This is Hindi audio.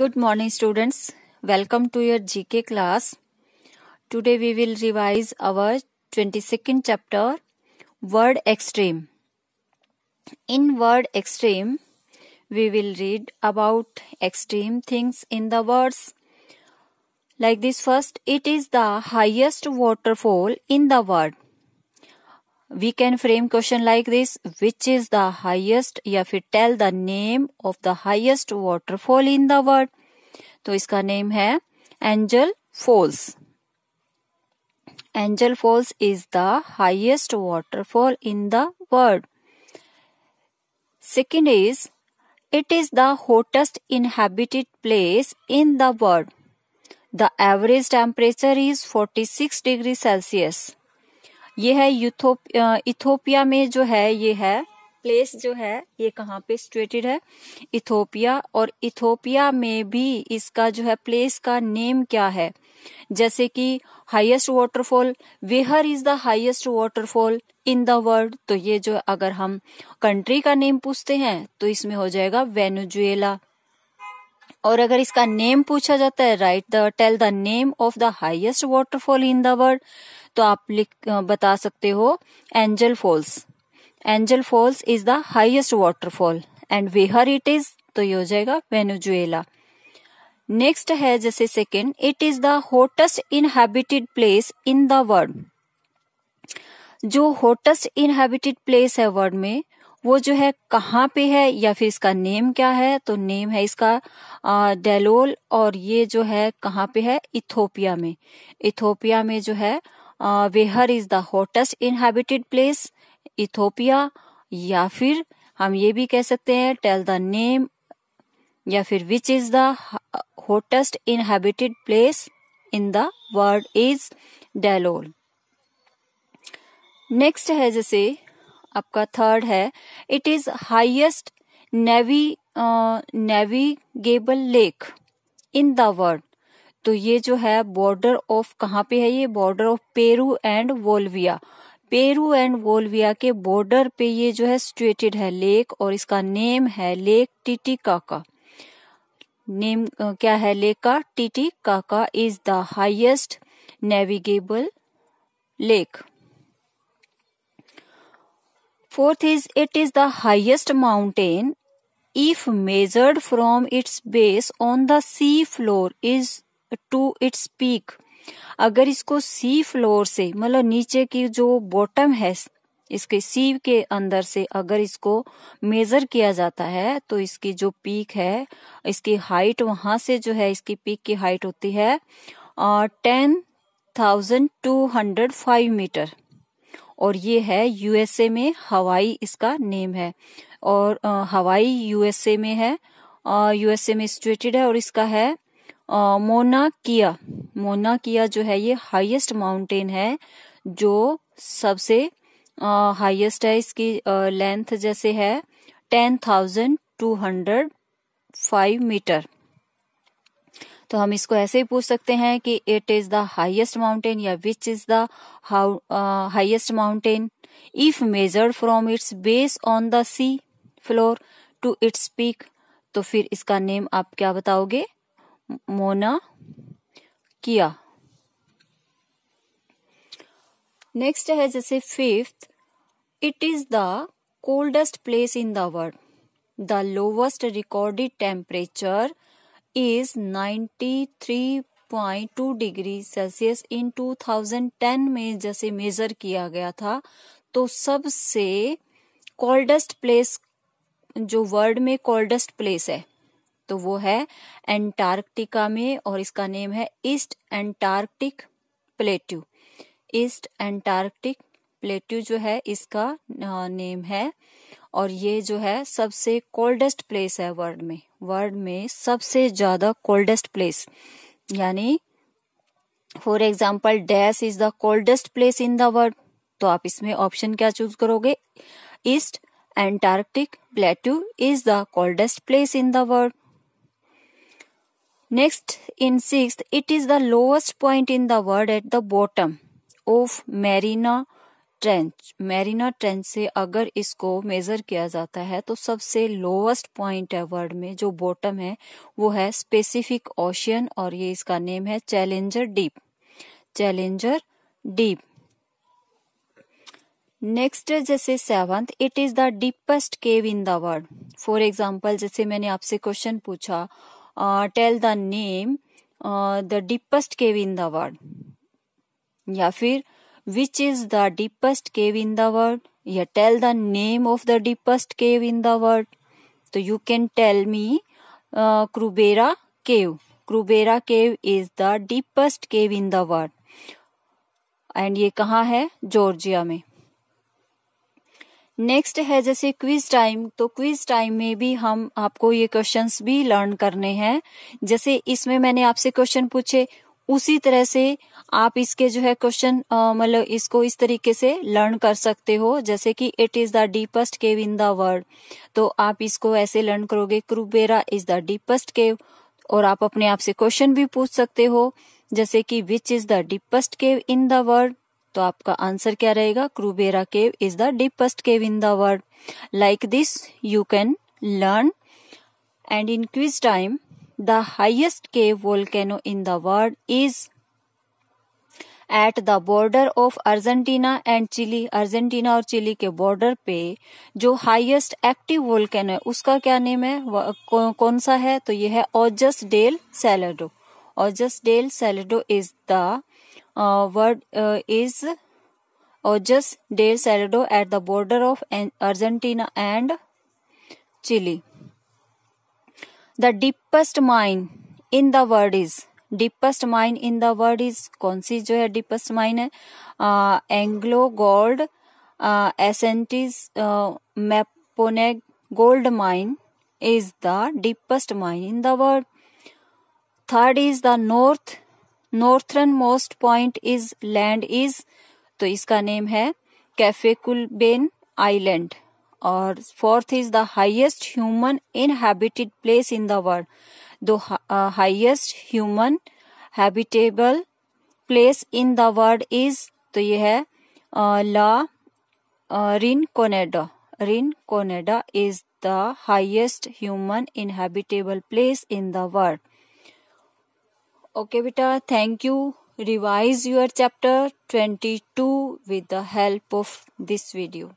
Good morning students. Welcome to your GK class. Today we will revise our 22nd chapter Word Extreme. In Word Extreme, we will read about extreme things in the words. Like this first, it is the highest waterfall in the world we can frame question like this which is the highest या फिर tell the name of the highest waterfall in the world तो इसका name है Angel Falls. Angel Falls is the highest waterfall in the world second is it is the hottest inhabited place in the world the average temperature is 46 degrees celsius ये है इथोपिया में जो है ये है प्लेस जो है ये कहाँ पे सिचुएटेड है इथोपिया और इथोपिया में भी इसका जो है प्लेस का नेम क्या है जैसे कि highest waterfall where is the highest waterfall in the world तो ये जो अगर हम कंट्री का नेम पूछते हैं तो इसमें हो जाएगा वेनुजुएला और अगर इसका नेम पूछा जाता है write the tell the name of the highest waterfall in the world तो आप लिख बता सकते हो Angel Falls Angel Falls is the highest waterfall and where it is तो ये हो जाएगा वेनेजुएला नेक्स्ट है जैसे second it is the hottest inhabited place in the world जो हॉटेस्ट इनहेबिटेड प्लेस है वर्ल्ड में वो जो है कहाँ पे है या फिर इसका नेम क्या है तो नेम है इसका डेलोल और ये जो है कहाँ पे है इथोपिया में इथोपिया में जो है where is the hottest inhabited place Ethiopia या फिर हम ये भी कह सकते हैं टेल द नेम या फिर which is the hottest inhabited place in the world is Dallol next है जैसे आपका थर्ड है it is highest navy navigable lake in the world तो ये जो है बॉर्डर ऑफ कहाँ पे है ये border of Peru and Bolivia Peru and Bolivia के बॉर्डर पे ये जो है सिचुएटेड है लेक और इसका नेम है लेक टीटी काका नेम क्या है लेक का Titicaca is the highest navigable lake fourth is it is the highest mountain if measured from its base on the sea floor is to its peak अगर इसको सी फ्लोर से मतलब नीचे की जो बॉटम है इसके सी के अंदर से अगर इसको मेजर किया जाता है तो इसकी जो पीक है इसकी हाइट वहां से जो है इसकी पीक की हाइट होती है ten thousand two hundred five meter और ये है यूएसए में हवाई इसका नेम है और हवाई यूएसए में है यूएसए में सिचुएटेड है और इसका है मोना किया मोना किया जो है ये हाईएस्ट माउंटेन है जो सबसे हाईएस्ट है इसकी लेंथ जैसे है ten thousand two hundred five meter तो हम इसको ऐसे ही पूछ सकते हैं कि it is the highest mountain या which is the highest mountain if measured from its base on the sea floor to its peak तो फिर इसका नेम आप क्या बताओगे मोना किया नेक्स्ट है जैसे fifth it is the coldest place in the world the lowest recorded temperature is 93.2 degree Celsius in 2010 में जैसे मेजर किया गया था तो सबसे कोल्डेस्ट प्लेस जो वर्ल्ड में कोल्डेस्ट प्लेस है तो वो है एंटार्क्टिका में और इसका नेम है East Antarctic plateau East Antarctic plateau जो है इसका नेम है और ये जो है सबसे कोल्डेस्ट प्लेस है वर्ल्ड में वर्ल्ड में सबसे ज्यादा कोल्डेस्ट प्लेस यानी for example dash is the coldest place in the world तो आप इसमें ऑप्शन क्या चूज करोगे East Antarctic plateau is the coldest place in the world next in six it is the lowest point in the world at the bottom of Mariana Trench Mariana Trench से अगर इसको मेजर किया जाता है तो सबसे लोवेस्ट पॉइंट है वर्ल्ड में जो बॉटम है वो है स्पेसिफिक ओशियन और ये इसका नेम है Challenger Deep Challenger Deep next जैसे seventh it is the deepest cave in the world for example जैसे मैंने आपसे क्वेश्चन पूछा tell the name the deepest cave in the world या फिर which is the deepest cave in the world yeah tell the name of the deepest cave in the world so you can tell me uh, krubera cave krubera cave is the deepest cave in the world and ये कहाँ है जॉर्जिया में नेक्स्ट है जैसे क्विज टाइम तो क्विज टाइम में भी हम आपको ये क्वेश्चंस भी लर्न करने हैं जैसे इसमें मैंने आपसे क्वेश्चन पूछे उसी तरह से आप इसके जो है क्वेश्चन मतलब इसको इस तरीके से लर्न कर सकते हो जैसे कि it is the deepest cave in the world तो आप इसको ऐसे लर्न करोगे Krubera is the deepest cave और आप अपने आप से क्वेश्चन भी पूछ सकते हो जैसे कि which is the deepest cave in the world तो आपका आंसर क्या रहेगा Krubera cave is the deepest cave in the world like this you can learn and in quiz time the highest cave volcano in the world is at the border of Argentina and Chile Argentina और चिली के बॉर्डर पे जो हाइएस्ट एक्टिव वोल्केनो है उसका क्या नेम है कौन सा है तो यह है Ojos del Salado Ojos del Salado is the word is Ojos del Salado at the border of Argentina and Chile the deepest mind in the world is deepest mind in the world is कौन सी जो है डीपेस्ट माइंड है Anglo gold Ashanti's Mponeng gold mine is the deepest mine in the world third is the north northernmost point is land is तो इसका नेम है कैफेकुलबेन आइलैंड और fourth is the highest human inhabited place in the world दो highest human habitable place in the world is तो ये है La Rinconada Rinconada is the highest human inhabitable place in the world okay बेटा thank you revise your chapter 22 with the help of this video.